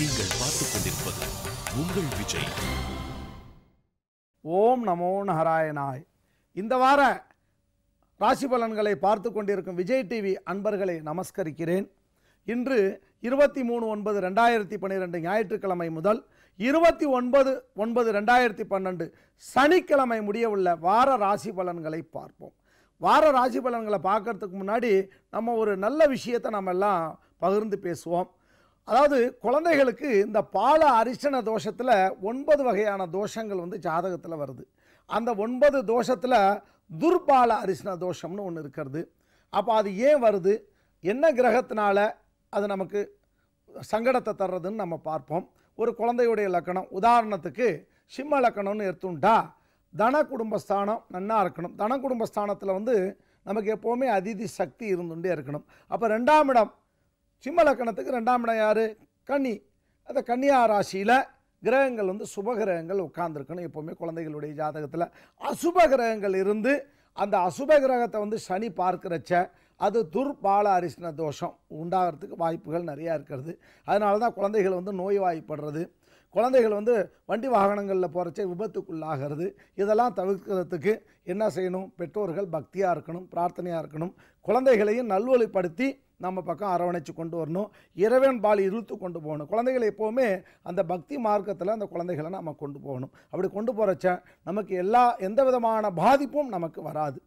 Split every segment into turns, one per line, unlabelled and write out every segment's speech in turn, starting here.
நீங்கள் பார்த்துக் கொண்டிருப்பது உங்கள் விஜய் ஓம் நமோ நாராயணாய் இந்த வார ராசி பலன்களை பார்த்து கொண்டிருக்கும் விஜய் டிவி அன்பர்களை நமஸ்கரிக்கிறேன் இன்று இருபத்தி மூணு ஒன்பது ரெண்டாயிரத்தி பன்னிரெண்டு ஞாயிற்றுக்கிழமை முதல் இருபத்தி ஒன்பது ஒன்பது ரெண்டாயிரத்தி பன்னெண்டு சனிக்கிழமை முடிய உள்ள வார ராசி பலன்களை பார்ப்போம் வார ராசி பலன்களை பார்க்கறதுக்கு முன்னாடி நம்ம ஒரு நல்ல விஷயத்தை நம்ம எல்லாம் பகிர்ந்து பேசுவோம் அதாவது குழந்தைகளுக்கு இந்த பால அரிசன தோஷத்தில் ஒன்பது வகையான தோஷங்கள் வந்து ஜாதகத்தில் வருது அந்த ஒன்பது தோஷத்தில் துர்பால அரிசன தோஷம்னு ஒன்று இருக்கிறது அப்போ அது ஏன் வருது என்ன கிரகத்தினால் அது நமக்கு சங்கடத்தை தர்றதுன்னு நம்ம பார்ப்போம் ஒரு குழந்தையுடைய லக்கணம் உதாரணத்துக்கு சிம்ம லக்கணம்னு எடுத்துட்டா தன குடும்பஸ்தானம் நன்னாக இருக்கணும் தன குடும்பஸ்தானத்தில் வந்து நமக்கு எப்போவுமே அதிதி சக்தி இருந்துகிட்டே இருக்கணும் அப்போ ரெண்டாம் இடம் சிம்மலக்கணத்துக்கு ரெண்டாம் இடம் யார் கன்னி அந்த கன்னியா ராசியில் கிரகங்கள் வந்து சுப கிரகங்கள் உட்கார்ந்துருக்கணும் எப்போவுமே குழந்தைகளுடைய ஜாதகத்தில் அசுப கிரகங்கள் இருந்து அந்த அசுப கிரகத்தை வந்து சனி பார்க்கிறச்ச அது துர்பால அரிசன தோஷம் உண்டாகிறதுக்கு வாய்ப்புகள் நிறையா இருக்கிறது அதனால தான் குழந்தைகள் வந்து நோய்வாய்ப்படுறது குழந்தைகள் வந்து வண்டி வாகனங்களில் போகிறச்சே விபத்துக்குள்ளாகிறது இதெல்லாம் தவிர்க்கிறதுக்கு என்ன செய்யணும் பெற்றோர்கள் பக்தியாக இருக்கணும் பிரார்த்தனையாக இருக்கணும் குழந்தைகளையும் நல்வழிப்படுத்தி நம்ம பக்கம் அரவணைச்சு கொண்டு வரணும் இறைவன் பால் இழுத்து கொண்டு போகணும் குழந்தைகளை எப்போவுமே அந்த பக்தி மார்க்கத்தில் அந்த குழந்தைகளை நம்ம கொண்டு போகணும் அப்படி கொண்டு போகிறச்ச நமக்கு எல்லா எந்த விதமான பாதிப்பும் நமக்கு வராது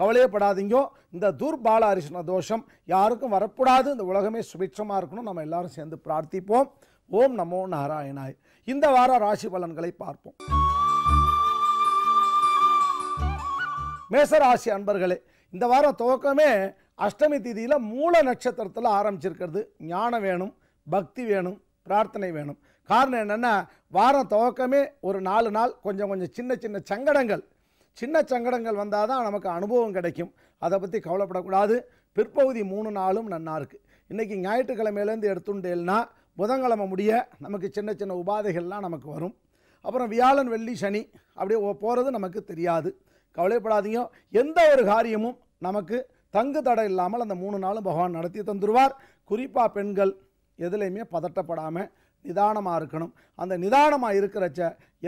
கவலையே படாதீங்க இந்த பால அரிசன தோஷம் யாருக்கும் வரக்கூடாது இந்த உலகமே சுபிட்சமாக இருக்கணும் நம்ம எல்லாரும் சேர்ந்து பிரார்த்திப்போம் ஓம் நமோ நாராயணாய் இந்த வார ராசி பலன்களை பார்ப்போம் மேசராசி அன்பர்களே இந்த வார துவக்கமே அஷ்டமி திதியில் மூல நட்சத்திரத்தில் ஆரம்பிச்சிருக்கிறது ஞானம் வேணும் பக்தி வேணும் பிரார்த்தனை வேணும் காரணம் என்னென்னா வாரம் துவக்கமே ஒரு நாலு நாள் கொஞ்சம் கொஞ்சம் சின்ன சின்ன சங்கடங்கள் சின்ன சங்கடங்கள் வந்தால் தான் நமக்கு அனுபவம் கிடைக்கும் அதை பற்றி கவலைப்படக்கூடாது பிற்பகுதி மூணு நாளும் நன்னா இருக்குது இன்றைக்கி ஞாயிற்றுக்கிழமையிலேருந்து எடுத்துட்டேன்னா புதன்கிழமை முடிய நமக்கு சின்ன சின்ன உபாதைகள்லாம் நமக்கு வரும் அப்புறம் வியாழன் வெள்ளி சனி அப்படியே போகிறது நமக்கு தெரியாது கவலைப்படாதீங்க எந்த ஒரு காரியமும் நமக்கு தங்கு தடை இல்லாமல் அந்த மூணு நாளும் பகவான் நடத்தி தந்துடுவார் குறிப்பாக பெண்கள் எதுலேயுமே பதட்டப்படாமல் நிதானமாக இருக்கணும் அந்த நிதானமாக இருக்கிறச்ச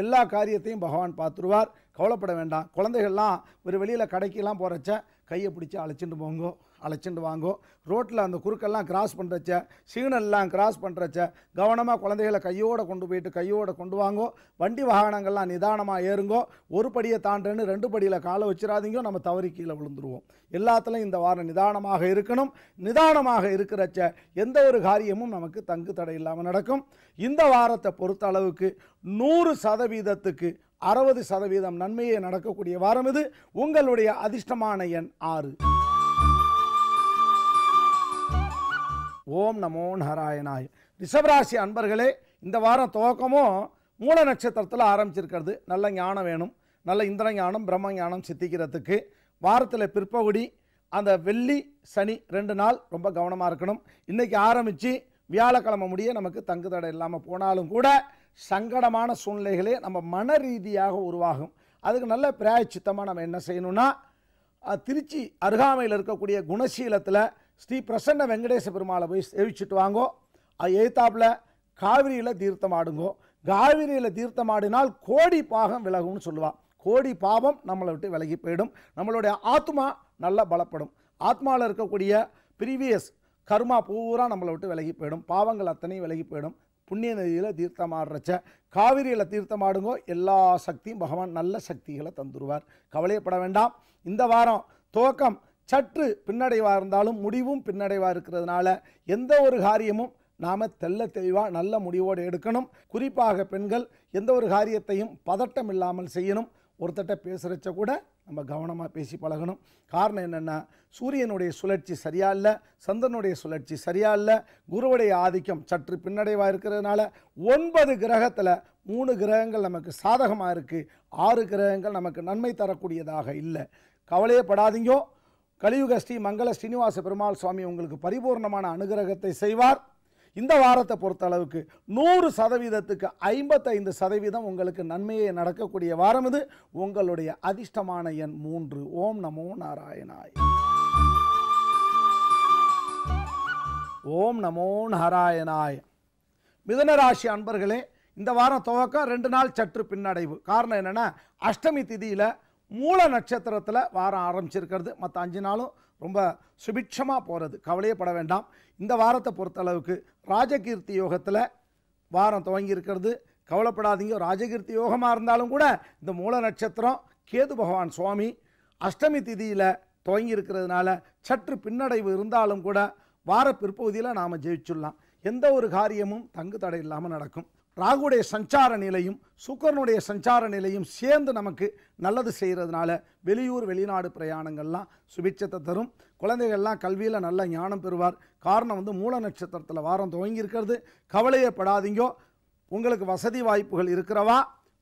எல்லா காரியத்தையும் பகவான் பார்த்துருவார் கவலைப்பட வேண்டாம் குழந்தைகள்லாம் ஒரு வெளியில் கடைக்கெல்லாம் போகிறச்ச கையை பிடிச்சி அழைச்சிட்டு போங்கோ அழைச்சிட்டு வாங்கும் ரோட்டில் அந்த குறுக்கெல்லாம் கிராஸ் பண்ணுறச்ச சிக்னல்லாம் கிராஸ் பண்ணுறச்ச கவனமாக குழந்தைகளை கையோடு கொண்டு போயிட்டு கையோடு கொண்டு வாங்கோ வண்டி வாகனங்கள்லாம் நிதானமாக ஏறுங்கோ ஒரு படியை தாண்டேன்னு ரெண்டு படியில் காலை வச்சிடாதீங்க நம்ம தவறி கீழே விழுந்துருவோம் எல்லாத்துலேயும் இந்த வாரம் நிதானமாக இருக்கணும் நிதானமாக இருக்கிறச்ச எந்த ஒரு காரியமும் நமக்கு தங்கு தடை இல்லாமல் நடக்கும் இந்த வாரத்தை பொறுத்த அளவுக்கு நூறு சதவீதத்துக்கு அறுபது சதவீதம் நன்மையே நடக்கக்கூடிய வாரம் இது உங்களுடைய அதிர்ஷ்டமான எண் ஆறு ஓம் நமோ நாராயணாய் ரிஷபராசி அன்பர்களே இந்த வாரம் துவக்கமும் மூல நட்சத்திரத்தில் ஆரம்பிச்சிருக்கிறது நல்ல ஞானம் வேணும் நல்ல இந்திர ஞானம் பிரம்ம ஞானம் சித்திக்கிறதுக்கு வாரத்தில் பிற்பகுடி அந்த வெள்ளி சனி ரெண்டு நாள் ரொம்ப கவனமாக இருக்கணும் இன்றைக்கி ஆரம்பித்து வியாழக்கிழமை முடிய நமக்கு தங்கு தடை இல்லாமல் போனாலும் கூட சங்கடமான சூழ்நிலைகளே நம்ம மன ரீதியாக உருவாகும் அதுக்கு நல்ல பிராய சித்தமாக நம்ம என்ன செய்யணும்னா திருச்சி அருகாமையில் இருக்கக்கூடிய குணசீலத்தில் ஸ்ரீ பிரசன்ன வெங்கடேச பெருமாளை போய் சேவிச்சுட்டு வாங்கோ அது எழுத்தாப்பில் காவிரியில் தீர்த்தம் ஆடுங்கோ காவிரியில் தீர்த்தம் ஆடினால் கோடி பாகம் விலகும்னு சொல்லுவாள் கோடி பாவம் நம்மளை விட்டு விலகி போயிடும் நம்மளுடைய ஆத்மா நல்லா பலப்படும் ஆத்மாவில் இருக்கக்கூடிய ப்ரீவியஸ் கர்மா பூரா நம்மளை விட்டு விலகி போயிடும் பாவங்கள் அத்தனையும் விலகி போயிடும் புண்ணிய நதியில் தீர்த்தம் ஆடுறச்ச காவிரியில் தீர்த்தம் ஆடுங்கோ எல்லா சக்தியும் பகவான் நல்ல சக்திகளை தந்துடுவார் கவலையப்பட வேண்டாம் இந்த வாரம் துவக்கம் சற்று பின்னடைவாக இருந்தாலும் முடிவும் பின்னடைவாக இருக்கிறதுனால எந்த ஒரு காரியமும் நாம் தெல்ல தெளிவாக நல்ல முடிவோடு எடுக்கணும் குறிப்பாக பெண்கள் எந்த ஒரு காரியத்தையும் பதட்டம் இல்லாமல் செய்யணும் ஒருத்தட்ட பேசுகிறச்ச கூட நம்ம கவனமாக பேசி பழகணும் காரணம் என்னென்னா சூரியனுடைய சுழற்சி சரியா இல்லை சந்திரனுடைய சுழற்சி சரியா இல்லை குருவுடைய ஆதிக்கம் சற்று பின்னடைவாக இருக்கிறதுனால ஒன்பது கிரகத்தில் மூணு கிரகங்கள் நமக்கு சாதகமாக இருக்குது ஆறு கிரகங்கள் நமக்கு நன்மை தரக்கூடியதாக இல்லை கவலையப்படாதீங்கோ கலியுக ஸ்ரீ மங்கள ஸ்ரீனிவாச பெருமாள் சுவாமி உங்களுக்கு பரிபூர்ணமான அனுகிரகத்தை செய்வார் இந்த வாரத்தை பொறுத்த அளவுக்கு நூறு சதவீதத்துக்கு ஐம்பத்தைந்து சதவீதம் உங்களுக்கு நன்மையை நடக்கக்கூடிய வாரம் இது உங்களுடைய அதிர்ஷ்டமான எண் மூன்று ஓம் நமோ நாராயணாய் ஓம் நமோ நாராயணாய் மிதனராசி அன்பர்களே இந்த வாரம் துவக்கம் ரெண்டு நாள் சற்று பின்னடைவு காரணம் என்னென்னா அஷ்டமி திதியில் மூல நட்சத்திரத்தில் வாரம் ஆரம்பிச்சிருக்கிறது மற்ற அஞ்சு நாளும் ரொம்ப சுபிட்சமாக போகிறது கவலையே பட வேண்டாம் இந்த வாரத்தை பொறுத்தளவுக்கு ராஜகீர்த்தி யோகத்தில் வாரம் துவங்கி இருக்கிறது கவலைப்படாதீங்க ராஜகீர்த்தி யோகமாக இருந்தாலும் கூட இந்த மூல நட்சத்திரம் கேது பகவான் சுவாமி அஷ்டமி திதியில் துவங்கி இருக்கிறதுனால சற்று பின்னடைவு இருந்தாலும் கூட வார பிற்பகுதியில் நாம் ஜெயிச்சுடலாம் எந்த ஒரு காரியமும் தங்கு தடை இல்லாமல் நடக்கும் ராகுடைய சஞ்சார நிலையும் சுக்கரனுடைய சஞ்சார நிலையும் சேர்ந்து நமக்கு நல்லது செய்கிறதுனால வெளியூர் வெளிநாடு பிரயாணங்கள்லாம் சுபிச்சத்தை தரும் குழந்தைகள்லாம் கல்வியில் நல்ல ஞானம் பெறுவார் காரணம் வந்து மூல நட்சத்திரத்தில் வாரம் துவங்கி இருக்கிறது கவலையே படாதீங்கோ உங்களுக்கு வசதி வாய்ப்புகள் இருக்கிறவா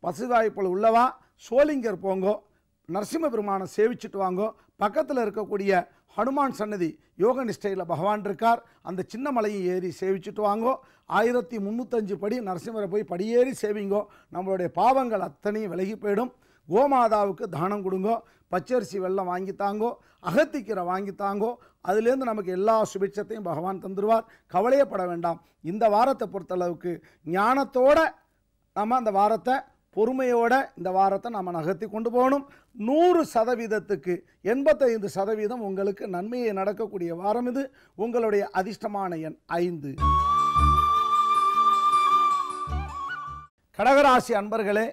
வசதி வாய்ப்புகள் உள்ளவா சோலிங்கர் போங்கோ நரசிம்ம பெருமானை சேவிச்சுட்டு வாங்கோ பக்கத்தில் இருக்கக்கூடிய ஹனுமான் சன்னதி யோக நிஷ்டையில் பகவான் இருக்கார் அந்த சின்ன மலையை ஏறி சேவிச்சுட்டு வாங்கோ ஆயிரத்தி முந்நூற்றஞ்சு படி நரசிம்மரை போய் படியேறி சேவிங்கோ நம்மளுடைய பாவங்கள் அத்தனையும் விலகி போயிடும் கோமாதாவுக்கு தானம் கொடுங்கோ பச்சரிசி வெள்ளம் வாங்கித்தாங்கோ அகத்திக்கீரை வாங்கித்தாங்கோ அதுலேருந்து நமக்கு எல்லா சுபிட்சத்தையும் பகவான் தந்துடுவார் கவலையப்பட வேண்டாம் இந்த வாரத்தை பொறுத்தளவுக்கு ஞானத்தோடு நம்ம அந்த வாரத்தை பொறுமையோட இந்த வாரத்தை நாம் நகர்த்தி கொண்டு போகணும் நூறு சதவீதத்துக்கு எண்பத்தைந்து சதவீதம் உங்களுக்கு நன்மையை நடக்கக்கூடிய வாரம் இது உங்களுடைய அதிர்ஷ்டமான எண் ஐந்து கடகராசி அன்பர்களே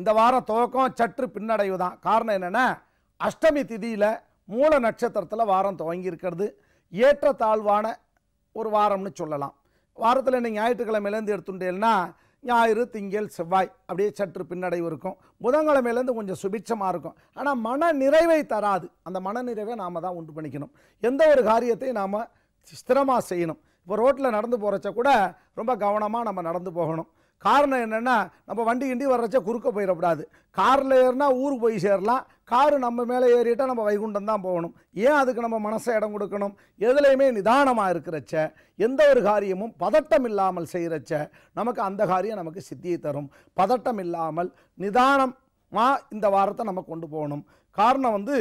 இந்த வார துவக்கம் சற்று பின்னடைவு தான் காரணம் என்னென்னா அஷ்டமி திதியில் மூல நட்சத்திரத்தில் வாரம் துவங்கி இருக்கிறது ஏற்றத்தாழ்வான ஒரு வாரம்னு சொல்லலாம் வாரத்தில் நீங்கள் இழந்து எடுத்துட்டேன்னா ஞாயிறு திங்கள் செவ்வாய் அப்படியே சற்று பின்னடைவு இருக்கும் புதன்கிழமையிலேருந்து கொஞ்சம் சுபிட்சமாக இருக்கும் ஆனால் மன நிறைவை தராது அந்த மன நிறைவை நாம் தான் உண்டு பண்ணிக்கணும் எந்த ஒரு காரியத்தையும் நாம் ஸ்திரமாக செய்யணும் இப்போ ரோட்டில் நடந்து போகிறச்ச கூட ரொம்ப கவனமாக நம்ம நடந்து போகணும் காரணம் என்னென்னா நம்ம வண்டி கிண்டி வர்றச்ச குறுக்க போயிடக்கூடாது காரில் ஏறினா ஊருக்கு போய் சேரலாம் காரு நம்ம மேலே ஏறிட்டால் நம்ம வைகுண்டம் தான் போகணும் ஏன் அதுக்கு நம்ம மனசை இடம் கொடுக்கணும் எதுலேயுமே நிதானமாக இருக்கிறச்ச எந்த ஒரு காரியமும் பதட்டம் இல்லாமல் செய்கிறச்ச நமக்கு அந்த காரியம் நமக்கு சித்தியை தரும் பதட்டம் இல்லாமல் நிதானமாக இந்த வாரத்தை நம்ம கொண்டு போகணும் காரணம் வந்து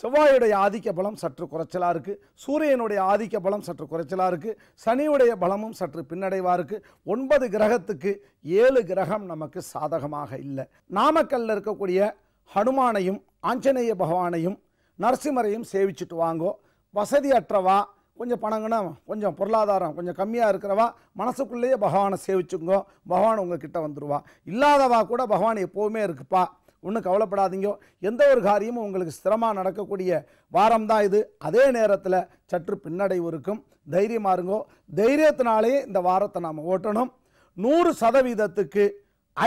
செவ்வாயுடைய ஆதிக்க பலம் சற்று குறைச்சலாக இருக்குது சூரியனுடைய ஆதிக்க பலம் சற்று குறைச்சலாக இருக்குது சனியுடைய பலமும் சற்று பின்னடைவாக இருக்குது ஒன்பது கிரகத்துக்கு ஏழு கிரகம் நமக்கு சாதகமாக இல்லை நாமக்கல்லில் இருக்கக்கூடிய ஹனுமானையும் ஆஞ்சநேய பகவானையும் நரசிம்மரையும் சேவிச்சுட்டு வாங்கோ வசதி அற்றவா கொஞ்சம் பணங்கன்னா கொஞ்சம் பொருளாதாரம் கொஞ்சம் கம்மியாக இருக்கிறவா மனசுக்குள்ளேயே பகவானை சேவிச்சுங்கோ பகவான் கிட்டே வந்துடுவா இல்லாதவா கூட பகவான் எப்போவுமே இருக்குப்பா ஒன்றும் கவலைப்படாதீங்க எந்த ஒரு காரியமும் உங்களுக்கு ஸ்திரமாக நடக்கக்கூடிய வாரம் தான் இது அதே நேரத்தில் சற்று பின்னடைவு இருக்கும் தைரியமாக இருங்கோ தைரியத்தினாலே இந்த வாரத்தை நாம் ஓட்டணும் நூறு சதவீதத்துக்கு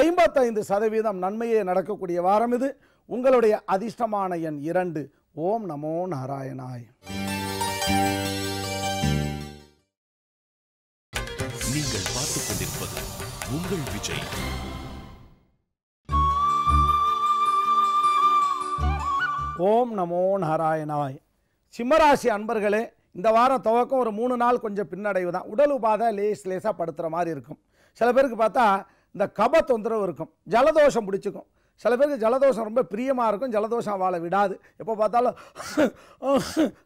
ஐம்பத்தைந்து சதவீதம் நன்மையே நடக்கக்கூடிய வாரம் இது உங்களுடைய அதிர்ஷ்டமான எண் இரண்டு ஓம் நமோ நாராயணாய் நீங்கள் பார்த்துக் கொண்டிருப்பது உங்கள் விஜய் ஓம் நமோ நாராயணாய் சிம்மராசி அன்பர்களே இந்த வாரம் துவக்கம் ஒரு மூணு நாள் கொஞ்சம் பின்னடைவு தான் உடல் உபாதை லேஸ் லேசாக படுத்துகிற மாதிரி இருக்கும் சில பேருக்கு பார்த்தா இந்த கப தொந்தரவு இருக்கும் ஜலதோஷம் பிடிச்சிக்கும் சில பேருக்கு ஜலதோஷம் ரொம்ப பிரியமாக இருக்கும் ஜலதோஷம் வாழ விடாது எப்போ பார்த்தாலும்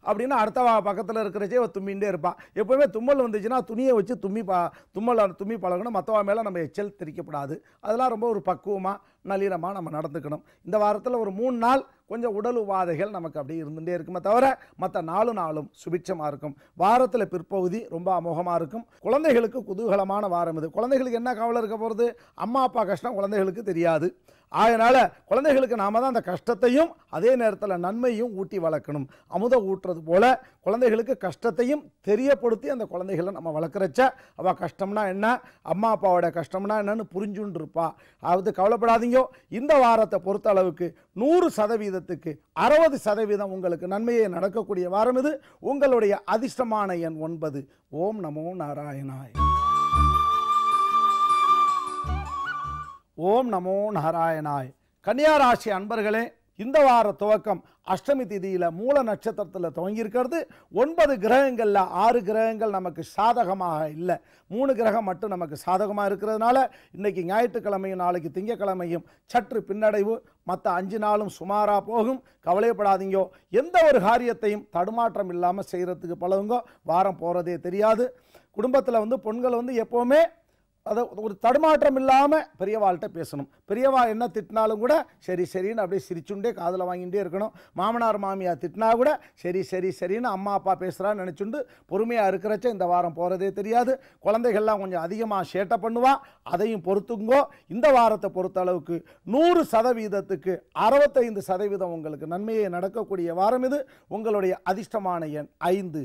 அப்படின்னு அடுத்த பக்கத்தில் இருக்கிறச்சே தும்மிகிட்டே இருப்பான் எப்போவுமே தும்மல் வந்துச்சுன்னா துணியை வச்சு தும்மி பா தும்மல் தும்மி பழகணும் மற்றவா மேலே நம்ம எச்சல் திரிக்கப்படாது அதெல்லாம் ரொம்ப ஒரு பக்குவமாக நளினமாக நம்ம நடந்துக்கணும் இந்த வாரத்தில் ஒரு மூணு நாள் கொஞ்சம் உடல் உபாதைகள் நமக்கு அப்படியே இருந்துகிட்டே இருக்குமே தவிர மற்ற நாலு நாளும் சுபிட்சமாக இருக்கும் வாரத்தில் பிற்பகுதி ரொம்ப அமோகமாக இருக்கும் குழந்தைகளுக்கு குதூகலமான வாரம் இது குழந்தைகளுக்கு என்ன கவலை இருக்க போகிறது அம்மா அப்பா கஷ்டம் குழந்தைகளுக்கு தெரியாது அதனால் குழந்தைகளுக்கு நாம் தான் அந்த கஷ்டத்தையும் அதே நேரத்தில் நன்மையும் ஊட்டி வளர்க்கணும் அமுதம் ஊட்டுறது போல் குழந்தைகளுக்கு கஷ்டத்தையும் தெரியப்படுத்தி அந்த குழந்தைகளை நம்ம வளர்க்குறச்ச அவள் கஷ்டம்னா என்ன அம்மா அப்பாவோட கஷ்டம்னா என்னன்னு புரிஞ்சுன்னு இருப்பா அதாவது கவலைப்படாதீங்க எப்படியோ இந்த வாரத்தை பொறுத்த அளவுக்கு நூறு சதவீதத்துக்கு அறுபது சதவீதம் உங்களுக்கு நன்மையே நடக்கக்கூடிய வாரம் இது உங்களுடைய அதிர்ஷ்டமான எண் ஒன்பது ஓம் நமோ நாராயணாய் ஓம் நமோ நாராயணாய் கன்னியாராசி அன்பர்களே இந்த வார துவக்கம் அஷ்டமி திதியில் மூல நட்சத்திரத்தில் துவங்கியிருக்கிறது ஒன்பது கிரகங்களில் ஆறு கிரகங்கள் நமக்கு சாதகமாக இல்லை மூணு கிரகம் மட்டும் நமக்கு சாதகமாக இருக்கிறதுனால இன்றைக்கி ஞாயிற்றுக்கிழமையும் நாளைக்கு திங்கக்கிழமையும் சற்று பின்னடைவு மற்ற அஞ்சு நாளும் சுமாராக போகும் கவலைப்படாதீங்கோ எந்த ஒரு காரியத்தையும் தடுமாற்றம் இல்லாமல் செய்கிறதுக்கு பழகுங்கோ வாரம் போகிறதே தெரியாது குடும்பத்தில் வந்து பெண்கள் வந்து எப்போவுமே அதை ஒரு தடுமாற்றம் இல்லாமல் பெரியவாள்கிட்ட பேசணும் பெரியவா என்ன திட்டினாலும் கூட சரி சரின்னு அப்படியே சிரிச்சுண்டே காதில் வாங்கிகிட்டே இருக்கணும் மாமனார் மாமியார் திட்டினா கூட சரி சரி சரின்னு அம்மா அப்பா பேசுகிறான்னு நினச்சுண்டு பொறுமையாக இருக்கிறச்ச இந்த வாரம் போகிறதே தெரியாது குழந்தைகள்லாம் கொஞ்சம் அதிகமாக ஷேட்டை பண்ணுவா அதையும் பொறுத்துங்கோ இந்த வாரத்தை பொறுத்த அளவுக்கு நூறு சதவீதத்துக்கு அறுபத்தைந்து சதவீதம் உங்களுக்கு நன்மையை நடக்கக்கூடிய வாரம் இது உங்களுடைய அதிர்ஷ்டமான எண் ஐந்து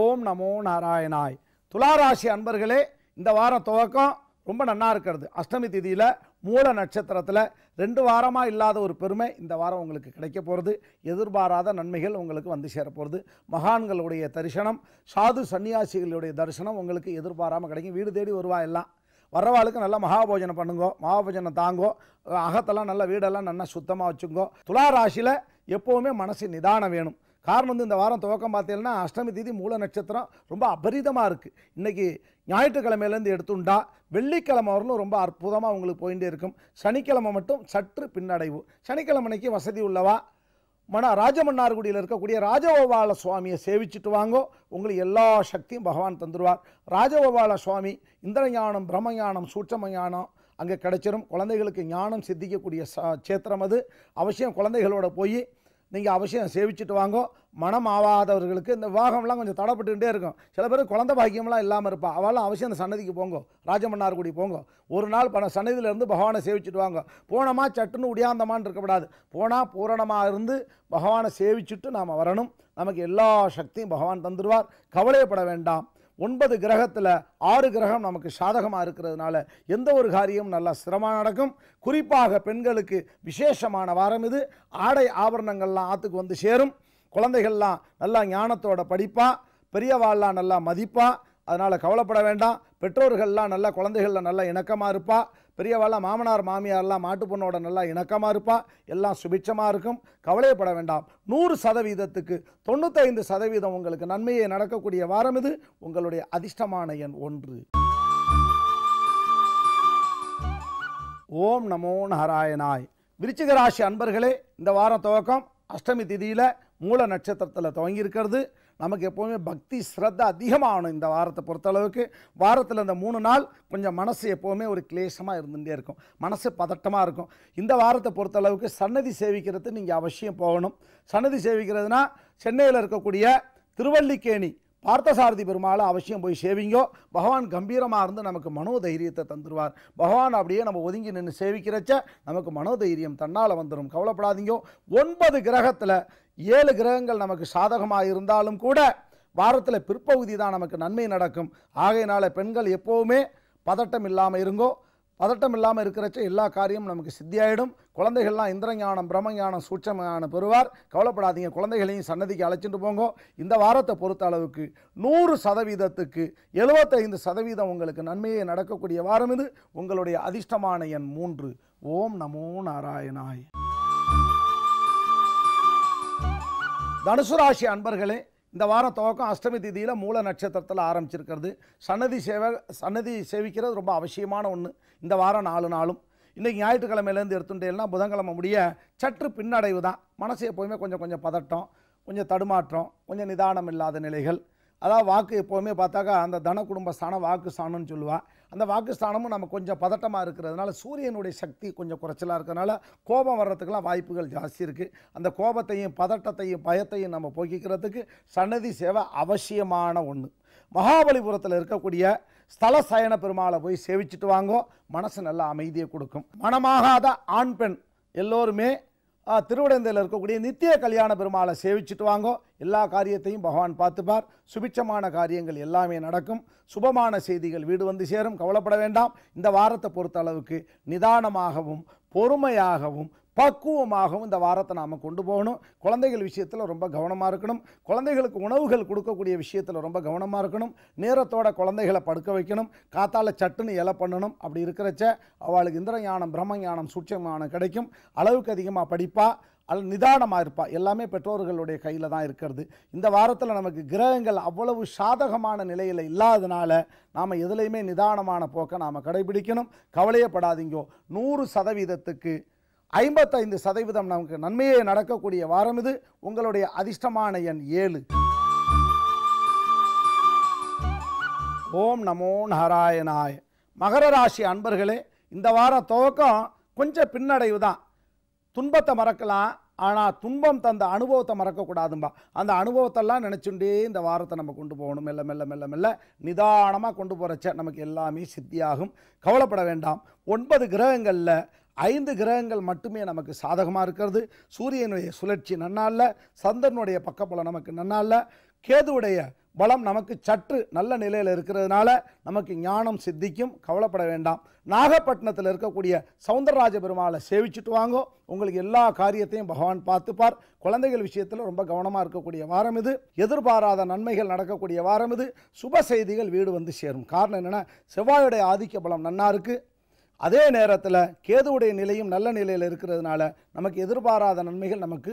ஓம் நமோ நாராயணாய் துளாராசி அன்பர்களே இந்த வாரம் துவக்கம் ரொம்ப நன்னா இருக்கிறது அஷ்டமி திதியில் மூல நட்சத்திரத்தில் ரெண்டு வாரமாக இல்லாத ஒரு பெருமை இந்த வாரம் உங்களுக்கு கிடைக்க போகிறது எதிர்பாராத நன்மைகள் உங்களுக்கு வந்து சேர போகிறது மகான்களுடைய தரிசனம் சாது சன்னியாசிகளுடைய தரிசனம் உங்களுக்கு எதிர்பாராமல் கிடைக்கும் வீடு தேடி வருவா எல்லாம் வரவாளுக்கு நல்லா மகாபோஜனை பண்ணுங்கோ மகாபோஜனை தாங்கோ அகத்தெல்லாம் நல்லா வீடெல்லாம் நல்லா சுத்தமாக வச்சுங்கோ துளாராசியில் ராசியில் எப்போவுமே மனசு நிதானம் வேணும் காரணம் வந்து இந்த வாரம் துவக்கம் பார்த்தீங்கன்னா அஷ்டமி தீதி மூல நட்சத்திரம் ரொம்ப அபரிதமாக இருக்குது இன்றைக்கி ஞாயிற்றுக்கிழமையிலேருந்து எடுத்துண்டா வெள்ளிக்கிழமை வரலும் ரொம்ப அற்புதமாக உங்களுக்கு போயிட்டே இருக்கும் சனிக்கிழமை மட்டும் சற்று பின்னடைவு சனிக்கிழமைக்கு வசதி உள்ளவா மன ராஜமன்னார்குடியில் இருக்கக்கூடிய ராஜகோபால சுவாமியை சேவிச்சுட்டு வாங்கோ உங்களுக்கு எல்லா சக்தியும் பகவான் தந்துடுவார் ராஜகோபால சுவாமி இந்திரஞானம் ஞானம் சூட்சம ஞானம் அங்கே கிடைச்சிரும் குழந்தைகளுக்கு ஞானம் சித்திக்கக்கூடிய ச சேத்திரம் அது அவசியம் குழந்தைகளோட போய் நீங்கள் அவசியம் சேவிச்சுட்டு வாங்கோ மனம் ஆவாதவர்களுக்கு இந்த விவாகம்லாம் கொஞ்சம் தடப்பட்டுக்கிட்டே இருக்கும் சில பேர் குழந்த பாக்கியம்லாம் இல்லாமல் இருப்பா அவெல்லாம் அவசியம் அந்த சன்னதிக்கு போங்கோ ராஜமன்னார் கூடி போங்கோ ஒரு நாள் பண சன்னதியிலேருந்து பகவானை சேவிச்சுட்டு வாங்க போனோமா சட்டுன்னு உடியாந்தமான்னு இருக்கக்கூடாது போனால் பூரணமாக இருந்து பகவானை சேவிச்சுட்டு நாம் வரணும் நமக்கு எல்லா சக்தியும் பகவான் தந்துடுவார் கவலையப்பட வேண்டாம் ஒன்பது கிரகத்தில் ஆறு கிரகம் நமக்கு சாதகமாக இருக்கிறதுனால எந்த ஒரு காரியமும் நல்லா சிரமமாக நடக்கும் குறிப்பாக பெண்களுக்கு விசேஷமான வாரம் இது ஆடை ஆபரணங்கள்லாம் ஆற்றுக்கு வந்து சேரும் குழந்தைகள்லாம் நல்லா ஞானத்தோட படிப்பா பெரியவாள்லாம் நல்லா மதிப்பா அதனால் கவலைப்பட வேண்டாம் பெற்றோர்கள்லாம் நல்லா குழந்தைகளில் நல்லா இணக்கமாக இருப்பாள் பெரியவாள் மாமனார் மாமியாரெல்லாம் மாட்டு பொண்ணோட நல்லா இணக்கமாக இருப்பா எல்லாம் சுபிட்சமாக இருக்கும் கவலையப்பட வேண்டாம் நூறு சதவீதத்துக்கு தொண்ணூத்தைந்து சதவீதம் உங்களுக்கு நன்மையை நடக்கக்கூடிய வாரம் இது உங்களுடைய அதிர்ஷ்டமான எண் ஒன்று ஓம் நமோ நாராயணாய் விருச்சிக ராசி அன்பர்களே இந்த வாரம் துவக்கம் அஷ்டமி திதியில் மூல நட்சத்திரத்தில் துவங்கியிருக்கிறது நமக்கு எப்போவுமே பக்தி ஸ்ரத்தா அதிகமாகணும் இந்த வாரத்தை பொறுத்தளவுக்கு வாரத்தில் இந்த மூணு நாள் கொஞ்சம் மனசு எப்போவுமே ஒரு கிளேசமாக இருந்துகிட்டே இருக்கும் மனசு பதட்டமாக இருக்கும் இந்த வாரத்தை பொறுத்தளவுக்கு சன்னதி சேவிக்கிறது நீங்கள் அவசியம் போகணும் சன்னதி சேவிக்கிறதுனா சென்னையில் இருக்கக்கூடிய திருவல்லிக்கேணி பார்த்தசாரதி பெருமாளை அவசியம் போய் சேவிங்கோ பகவான் கம்பீரமாக இருந்து நமக்கு மனோதைரியத்தை தந்துடுவார் பகவான் அப்படியே நம்ம ஒதுங்கி நின்று சேவிக்கிறச்ச நமக்கு மனோதைரியம் தன்னால் வந்துடும் கவலைப்படாதீங்க ஒன்பது கிரகத்தில் ஏழு கிரகங்கள் நமக்கு சாதகமாக இருந்தாலும் கூட வாரத்தில் பிற்பகுதி தான் நமக்கு நன்மை நடக்கும் ஆகையினால் பெண்கள் எப்போவுமே பதட்டம் இல்லாமல் இருங்கோ பதட்டம் இல்லாமல் இருக்கிறச்ச எல்லா காரியமும் நமக்கு சித்தியாயிடும் குழந்தைகள்லாம் இந்திரஞானம் பிரம்மஞானம் சூட்சமான பெறுவார் கவலைப்படாதீங்க குழந்தைகளையும் சன்னதிக்கு அழைச்சிட்டு போங்க இந்த வாரத்தை பொறுத்த அளவுக்கு நூறு சதவீதத்துக்கு எழுபத்தைந்து சதவீதம் உங்களுக்கு நன்மையை நடக்கக்கூடிய வாரம் இது உங்களுடைய அதிர்ஷ்டமான எண் மூன்று ஓம் நமோ நாராயணாய் தனுசு ராசி அன்பர்களே இந்த வாரம் துவக்கம் அஷ்டமி திதியில் மூல நட்சத்திரத்தில் ஆரம்பிச்சிருக்கிறது சன்னதி சேவை சன்னதி சேவிக்கிறது ரொம்ப அவசியமான ஒன்று இந்த வாரம் நாலு நாளும் இன்றைக்கி ஞாயிற்றுக்கிழமையிலேருந்து எடுத்துட்டேன்னா புதன்கிழமை முடிய சற்று பின்னடைவு தான் மனசு எப்போவுமே கொஞ்சம் கொஞ்சம் பதட்டம் கொஞ்சம் தடுமாற்றம் கொஞ்சம் நிதானம் இல்லாத நிலைகள் அதாவது வாக்கு எப்போவுமே பார்த்தாக்கா அந்த தன குடும்பஸ்தானம் வாக்குஸ்தானம்னு வாக்கு சொல்லுவாள் அந்த வாக்கு நம்ம கொஞ்சம் பதட்டமாக இருக்கிறதுனால சூரியனுடைய சக்தி கொஞ்சம் குறைச்சலாக இருக்கிறதுனால கோபம் வர்றதுக்கெலாம் வாய்ப்புகள் ஜாஸ்தி இருக்குது அந்த கோபத்தையும் பதட்டத்தையும் பயத்தையும் நம்ம போக்கிக்கிறதுக்கு சன்னதி சேவை அவசியமான ஒன்று மகாபலிபுரத்தில் இருக்கக்கூடிய ஸ்தல சயன பெருமாளை போய் சேவிச்சுட்டு வாங்கோ மனசு நல்லா அமைதியை கொடுக்கும் மனமாகாத ஆண் பெண் எல்லோருமே திருவிடந்தையில் இருக்கக்கூடிய நித்திய கல்யாண பெருமாளை சேவிச்சுட்டு வாங்கோ எல்லா காரியத்தையும் பகவான் பார்த்துப்பார் சுபிட்சமான காரியங்கள் எல்லாமே நடக்கும் சுபமான செய்திகள் வீடு வந்து சேரும் கவலைப்பட வேண்டாம் இந்த வாரத்தை பொறுத்த அளவுக்கு நிதானமாகவும் பொறுமையாகவும் பக்குவமாகவும் இந்த வாரத்தை நாம் கொண்டு போகணும் குழந்தைகள் விஷயத்தில் ரொம்ப கவனமாக இருக்கணும் குழந்தைகளுக்கு உணவுகள் கொடுக்கக்கூடிய விஷயத்தில் ரொம்ப கவனமாக இருக்கணும் நேரத்தோட குழந்தைகளை படுக்க வைக்கணும் காத்தால் சட்டுன்னு இலை பண்ணணும் அப்படி இருக்கிறச்ச அவளுக்கு இந்திர ஞானம் பிரம்ம ஞானம் சூட்சமானம் கிடைக்கும் அளவுக்கு அதிகமாக படிப்பா அல்ல நிதானமாக இருப்பா எல்லாமே பெற்றோர்களுடைய கையில் தான் இருக்கிறது இந்த வாரத்தில் நமக்கு கிரகங்கள் அவ்வளவு சாதகமான நிலையில் இல்லாததுனால நாம் எதுலேயுமே நிதானமான போக்கை நாம் கடைபிடிக்கணும் கவலையப்படாதீங்கோ நூறு சதவீதத்துக்கு ஐம்பத்தைந்து சதவீதம் நமக்கு நன்மையே நடக்கக்கூடிய வாரம் இது உங்களுடைய அதிர்ஷ்டமான எண் ஏழு ஓம் நமோ நாராயணாய் மகர ராசி அன்பர்களே இந்த வார துவக்கம் கொஞ்சம் பின்னடைவு தான் துன்பத்தை மறக்கலாம் ஆனால் துன்பம் தந்த அனுபவத்தை மறக்கக்கூடாதும்பா அந்த அனுபவத்தெல்லாம் நினச்சுண்டே இந்த வாரத்தை நம்ம கொண்டு போகணும் மெல்ல மெல்ல மெல்ல மெல்ல நிதானமாக கொண்டு போகிறச்ச நமக்கு எல்லாமே சித்தியாகும் கவலைப்பட வேண்டாம் ஒன்பது கிரகங்களில் ஐந்து கிரகங்கள் மட்டுமே நமக்கு சாதகமாக இருக்கிறது சூரியனுடைய சுழற்சி நன்னால்ல சந்திரனுடைய பக்கப்பலம் நமக்கு நன்னால்ல கேதுவுடைய பலம் நமக்கு சற்று நல்ல நிலையில் இருக்கிறதுனால நமக்கு ஞானம் சித்திக்கும் கவலைப்பட வேண்டாம் நாகப்பட்டினத்தில் இருக்கக்கூடிய சவுந்தரராஜ பெருமாளை சேவிச்சுட்டு வாங்கோ உங்களுக்கு எல்லா காரியத்தையும் பகவான் பார்த்துப்பார் குழந்தைகள் விஷயத்தில் ரொம்ப கவனமாக இருக்கக்கூடிய வாரம் இது எதிர்பாராத நன்மைகள் நடக்கக்கூடிய வாரம் இது சுப செய்திகள் வீடு வந்து சேரும் காரணம் என்னென்னா செவ்வாயுடைய ஆதிக்க பலம் நன்னா இருக்குது அதே நேரத்தில் கேதுவுடைய நிலையும் நல்ல நிலையில் இருக்கிறதுனால நமக்கு எதிர்பாராத நன்மைகள் நமக்கு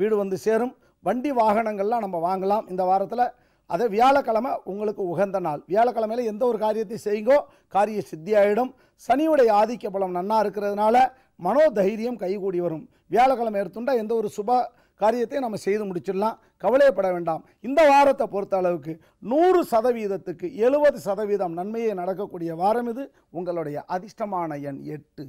வீடு வந்து சேரும் வண்டி வாகனங்கள்லாம் நம்ம வாங்கலாம் இந்த வாரத்தில் அதே வியாழக்கிழமை உங்களுக்கு உகந்த நாள் வியாழக்கிழமையில் எந்த ஒரு காரியத்தையும் செய்யுங்கோ காரிய சித்தியாயிடும் சனியுடைய ஆதிக்க பலம் நன்னாக இருக்கிறதுனால மனோதைரியம் கைகூடி வரும் வியாழக்கிழமை எடுத்துட்டால் எந்த ஒரு சுப காரியத்தை நம்ம செய்து முடிச்சிடலாம் கவலையப்பட வேண்டாம் இந்த வாரத்தை பொறுத்த அளவுக்கு நூறு சதவீதத்துக்கு எழுபது சதவீதம் நன்மையை நடக்கக்கூடிய வாரம் இது உங்களுடைய அதிர்ஷ்டமான எண் எட்டு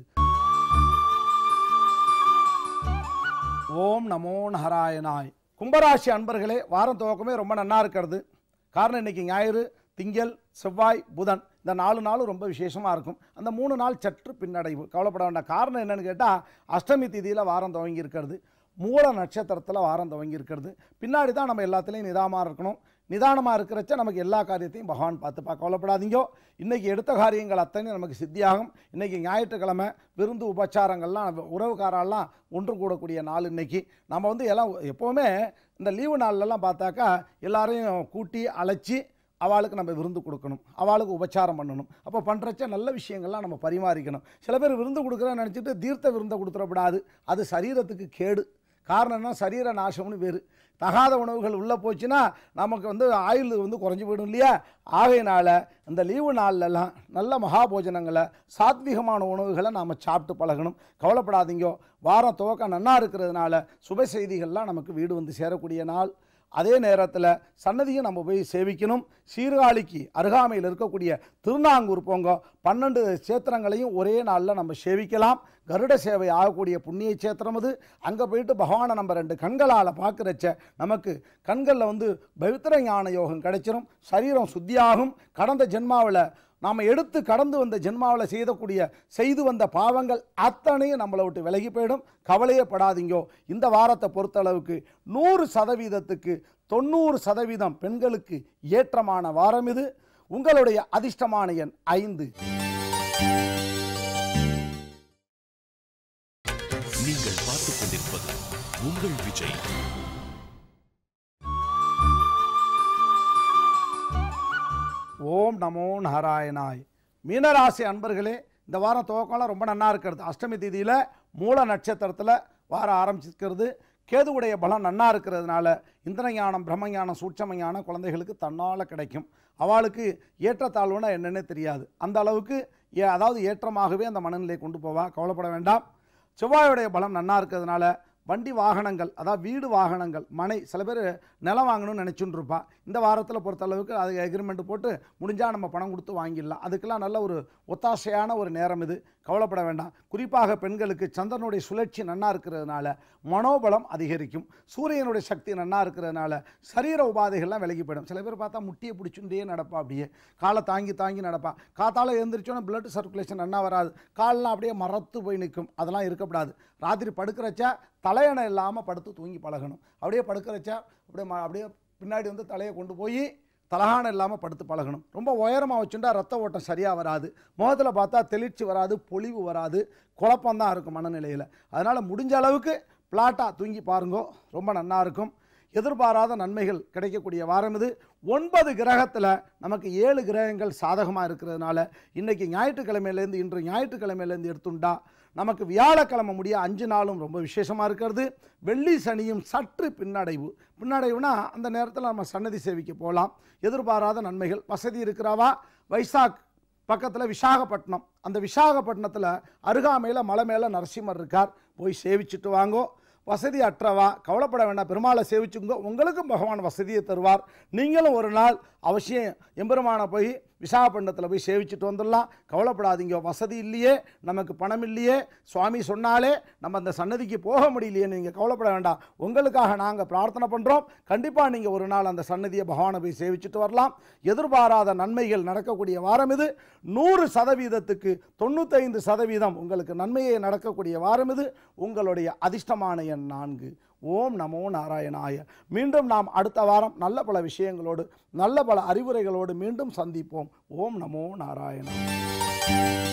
ஓம் நமோ நாராயணாய் கும்பராசி அன்பர்களே வாரம் துவக்கமே ரொம்ப நன்னா இருக்கிறது காரணம் இன்றைக்கி ஞாயிறு திங்கள் செவ்வாய் புதன் இந்த நாலு நாளும் ரொம்ப விசேஷமாக இருக்கும் அந்த மூணு நாள் சற்று பின்னடைவு கவலைப்பட வேண்டாம் காரணம் என்னென்னு கேட்டால் அஷ்டமி திதியில் வாரம் துவங்கி இருக்கிறது மூல நட்சத்திரத்தில் வாரம் துவங்கி இருக்கிறது பின்னாடி தான் நம்ம எல்லாத்துலேயும் நிதானமாக இருக்கணும் நிதானமாக இருக்கிறச்ச நமக்கு எல்லா காரியத்தையும் பகவான் பார்க்க கவலைப்படாதீங்க இன்றைக்கி எடுத்த காரியங்கள் அத்தனையும் நமக்கு சித்தியாகும் இன்றைக்கி ஞாயிற்றுக்கிழமை விருந்து உபச்சாரங்கள்லாம் உறவுக்காரெல்லாம் ஒன்று கூடக்கூடிய நாள் இன்றைக்கி நம்ம வந்து எல்லாம் எப்போவுமே இந்த லீவு நாள்லலாம் பார்த்தாக்கா எல்லாரையும் கூட்டி அழைச்சி அவளுக்கு நம்ம விருந்து கொடுக்கணும் அவளுக்கு உபச்சாரம் பண்ணணும் அப்போ பண்ணுறச்ச நல்ல விஷயங்கள்லாம் நம்ம பரிமாறிக்கணும் சில பேர் விருந்து கொடுக்குறேன்னு நினச்சிட்டு தீர்த்த விருந்தை கொடுத்துடக்கூடாது அது சரீரத்துக்கு கேடு காரணம்னா சரீர நாசம்னு வேறு தகாத உணவுகள் உள்ளே போச்சுன்னா நமக்கு வந்து ஆயுள் வந்து குறைஞ்சி போயிடும் இல்லையா ஆகையினால் இந்த லீவு நாள்லலாம் நல்ல மகாபோஜனங்களை சாத்விகமான உணவுகளை நாம் சாப்பிட்டு பழகணும் கவலைப்படாதீங்கோ வாரம் துவக்கம் நன்னாக இருக்கிறதுனால சுப செய்திகள்லாம் நமக்கு வீடு வந்து சேரக்கூடிய நாள் அதே நேரத்தில் சன்னதியை நம்ம போய் சேவிக்கணும் சீர்காழிக்கு அருகாமையில் இருக்கக்கூடிய திருநாங்கூர் போங்க பன்னெண்டு சேத்திரங்களையும் ஒரே நாளில் நம்ம சேவிக்கலாம் கருட சேவை ஆகக்கூடிய புண்ணிய சேத்திரம் அது அங்கே போயிட்டு பகவானை நம்ம ரெண்டு கண்களால் பார்க்குறச்ச நமக்கு கண்களில் வந்து பவித்திர ஞான யோகம் கிடைச்சிரும் சரீரம் சுத்தியாகும் கடந்த ஜென்மாவில் நாம் எடுத்து கடந்து வந்த ஜென்மாவில் செய்தக்கூடிய செய்து வந்த பாவங்கள் அத்தனையும் நம்மளை விட்டு விலகி போயிடும் கவலையே படாதீங்கோ இந்த வாரத்தை பொறுத்தளவுக்கு நூறு சதவீதத்துக்கு தொண்ணூறு சதவீதம் பெண்களுக்கு ஏற்றமான வாரம் இது உங்களுடைய அதிர்ஷ்டமான எண் ஐந்து நீங்கள் பார்த்துக் கொண்டிருப்பது உங்கள் விஜய் ஓம் நமோ நாராயணாய் மீனராசி அன்பர்களே இந்த வாரம் துவக்கம்லாம் ரொம்ப நன்னா இருக்கிறது அஷ்டமி திதியில் மூல நட்சத்திரத்தில் வாரம் ஆரம்பிச்சிருக்கிறது கேதுவுடைய பலம் நன்னாக இருக்கிறதுனால இந்திரஞானம் பிரம்மஞானம் சூட்சம ஞானம் குழந்தைகளுக்கு தன்னால் கிடைக்கும் அவளுக்கு ஏற்றத்தாழ்வுனா என்னென்னே தெரியாது அந்த அளவுக்கு ஏ அதாவது ஏற்றமாகவே அந்த மனநிலையை கொண்டு போவா கவலைப்பட வேண்டாம் செவ்வாயுடைய பலம் நன்னாக இருக்கிறதுனால வண்டி வாகனங்கள் அதாவது வீடு வாகனங்கள் மனை சில பேர் நிலம் வாங்கணும்னு நினச்சுன்ருப்பா இந்த வாரத்தில் பொறுத்த அளவுக்கு அது எக்ரிமெண்ட் போட்டு முடிஞ்சால் நம்ம பணம் கொடுத்து வாங்கிடலாம் அதுக்கெல்லாம் நல்ல ஒரு ஒத்தாசையான ஒரு நேரம் இது கவலைப்பட வேண்டாம் குறிப்பாக பெண்களுக்கு சந்திரனுடைய சுழற்சி நன்னா இருக்கிறதுனால மனோபலம் அதிகரிக்கும் சூரியனுடைய சக்தி நன்னா இருக்கிறதுனால சரீர உபாதைகள்லாம் விலகிப்படும் போயிடும் சில பேர் பார்த்தா முட்டியை பிடிச்சுட்டே நடப்பா அப்படியே காலை தாங்கி தாங்கி நடப்பா காத்தால் எழுந்திரிச்சோன்னா பிளட் சர்க்குலேஷன் நன்னா வராது காலெலாம் அப்படியே மறத்து போய் நிற்கும் அதெல்லாம் இருக்கப்படாது ராத்திரி படுக்கிறச்சா தலையணை இல்லாமல் படுத்து தூங்கி பழகணும் அப்படியே படுக்கிறச்சா அப்படியே அப்படியே பின்னாடி வந்து தலையை கொண்டு போய் தலகானம் இல்லாமல் படுத்து பழகணும் ரொம்ப உயரமாக வச்சுட்டா ரத்த ஓட்டம் சரியாக வராது முகத்தில் பார்த்தா தெளிச்சு வராது பொழிவு வராது குழப்பம்தான் இருக்கும் மனநிலையில் அதனால் முடிஞ்ச அளவுக்கு பிளாட்டாக தூங்கி பாருங்கோ ரொம்ப நன்னாக இருக்கும் எதிர்பாராத நன்மைகள் கிடைக்கக்கூடிய வாரம் இது ஒன்பது கிரகத்தில் நமக்கு ஏழு கிரகங்கள் சாதகமாக இருக்கிறதுனால இன்றைக்கி ஞாயிற்றுக்கிழமையிலேருந்து இன்று ஞாயிற்றுக்கிழமையிலேருந்து எடுத்துண்டா நமக்கு வியாழக்கிழமை முடிய அஞ்சு நாளும் ரொம்ப விசேஷமாக இருக்கிறது வெள்ளி சனியும் சற்று பின்னடைவு பின்னடைவுனா அந்த நேரத்தில் நம்ம சன்னதி சேவிக்க போகலாம் எதிர்பாராத நன்மைகள் வசதி இருக்கிறாவா வைசாக் பக்கத்தில் விசாகப்பட்டினம் அந்த விசாகப்பட்டினத்தில் அருகாமையில் மலை மேலே நரசிம்மர் இருக்கார் போய் சேவிச்சுட்டு வாங்கோ வசதி அற்றவா கவலைப்பட வேண்டாம் பெருமாளை சேவிச்சுங்கோ உங்களுக்கும் பகவான் வசதியை தருவார் நீங்களும் ஒரு நாள் அவசியம் எம்பெருமானை போய் விசாகப்பட்டினத்தில் போய் சேவிச்சுட்டு வந்துடலாம் கவலைப்படாதீங்க வசதி இல்லையே நமக்கு பணம் இல்லையே சுவாமி சொன்னாலே நம்ம அந்த சன்னதிக்கு போக முடியலையே நீங்கள் கவலைப்பட வேண்டாம் உங்களுக்காக நாங்கள் பிரார்த்தனை பண்ணுறோம் கண்டிப்பாக நீங்கள் ஒரு நாள் அந்த சன்னதியை பகவானை போய் சேவிச்சுட்டு வரலாம் எதிர்பாராத நன்மைகள் நடக்கக்கூடிய வாரம் இது நூறு சதவீதத்துக்கு தொண்ணூத்தைந்து சதவீதம் உங்களுக்கு நன்மையை நடக்கக்கூடிய வாரம் இது உங்களுடைய அதிர்ஷ்டமான எண் நான்கு ஓம் நமோ நாராயணாய மீண்டும் நாம் அடுத்த வாரம் நல்ல பல விஷயங்களோடு நல்ல பல அறிவுரைகளோடு மீண்டும் சந்திப்போம் ஓம் நமோ நாராயணா